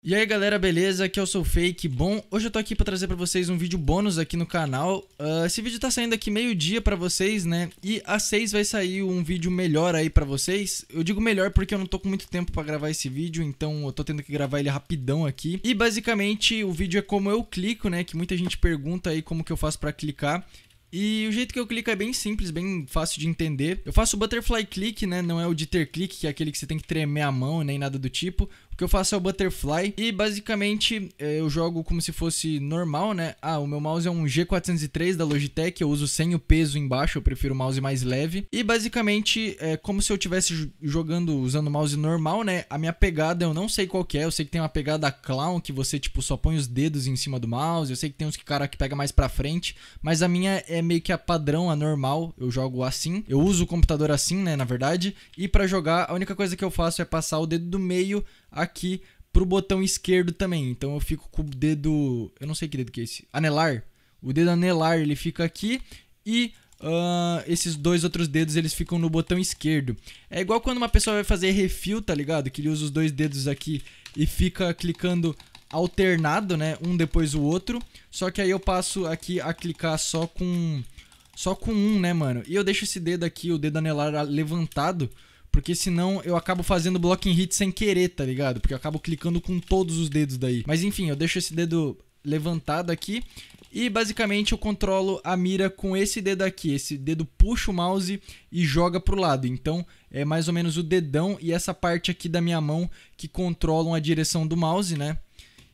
E aí galera, beleza? Aqui é o sou Fake. Bom, hoje eu tô aqui pra trazer pra vocês um vídeo bônus aqui no canal. Uh, esse vídeo tá saindo aqui meio-dia pra vocês, né? E às seis vai sair um vídeo melhor aí pra vocês. Eu digo melhor porque eu não tô com muito tempo pra gravar esse vídeo, então eu tô tendo que gravar ele rapidão aqui. E basicamente o vídeo é como eu clico, né? Que muita gente pergunta aí como que eu faço pra clicar. E o jeito que eu clico é bem simples, bem fácil de entender. Eu faço o butterfly click, né? Não é o jitter click, que é aquele que você tem que tremer a mão, nem nada do tipo. O que eu faço é o butterfly e basicamente eh, eu jogo como se fosse normal, né? Ah, o meu mouse é um G403 da Logitech, eu uso sem o peso embaixo, eu prefiro o mouse mais leve. E basicamente é como se eu estivesse jogando usando o mouse normal, né? A minha pegada eu não sei qual que é, eu sei que tem uma pegada clown que você tipo só põe os dedos em cima do mouse, eu sei que tem uns que cara que pega mais para frente, mas a minha é é meio que a padrão, a normal. Eu jogo assim. Eu uso o computador assim, né, na verdade. E para jogar, a única coisa que eu faço é passar o dedo do meio aqui pro botão esquerdo também. Então eu fico com o dedo, eu não sei que dedo que é esse, anelar. O dedo anelar, ele fica aqui e Uh, esses dois outros dedos eles ficam no botão esquerdo. É igual quando uma pessoa vai fazer refil, tá ligado? Que ele usa os dois dedos aqui e fica clicando alternado, né? Um depois o outro. Só que aí eu passo aqui a clicar só com só com um, né, mano? E eu deixo esse dedo aqui, o dedo anelar ah, levantado, porque senão eu acabo fazendo blocking hit sem querer, tá ligado? Porque eu acabo clicando com todos os dedos daí. Mas enfim, eu deixo esse dedo levantado aqui e basicamente eu controlo a mira com esse dedo aqui. Esse dedo puxa o mouse e joga pro lado. Então é mais ou menos o dedão e essa parte aqui da minha mão que controlam a direção do mouse, né?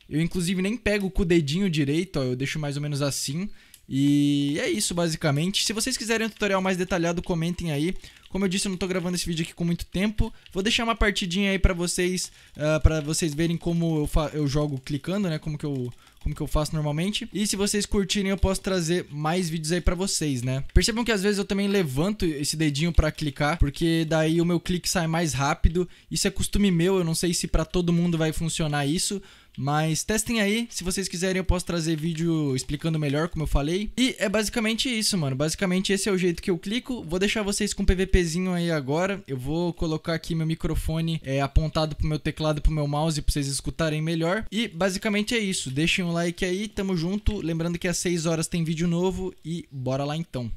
Eu, inclusive, nem pego com o dedinho direito, ó, eu deixo mais ou menos assim. E é isso, basicamente. Se vocês quiserem um tutorial mais detalhado, comentem aí. Como eu disse, eu não tô gravando esse vídeo aqui com muito tempo. Vou deixar uma partidinha aí pra vocês, uh, pra vocês verem como eu, eu jogo clicando, né? Como que, eu, como que eu faço normalmente. E se vocês curtirem, eu posso trazer mais vídeos aí pra vocês, né? Percebam que às vezes eu também levanto esse dedinho pra clicar, porque daí o meu clique sai mais rápido. Isso é costume meu, eu não sei se pra todo mundo vai funcionar isso, mas testem aí, se vocês quiserem eu posso trazer vídeo explicando melhor, como eu falei. E é basicamente isso, mano. Basicamente esse é o jeito que eu clico. Vou deixar vocês com um PVPzinho aí agora. Eu vou colocar aqui meu microfone é, apontado pro meu teclado e pro meu mouse pra vocês escutarem melhor. E basicamente é isso. Deixem um like aí, tamo junto. Lembrando que às 6 horas tem vídeo novo e bora lá então.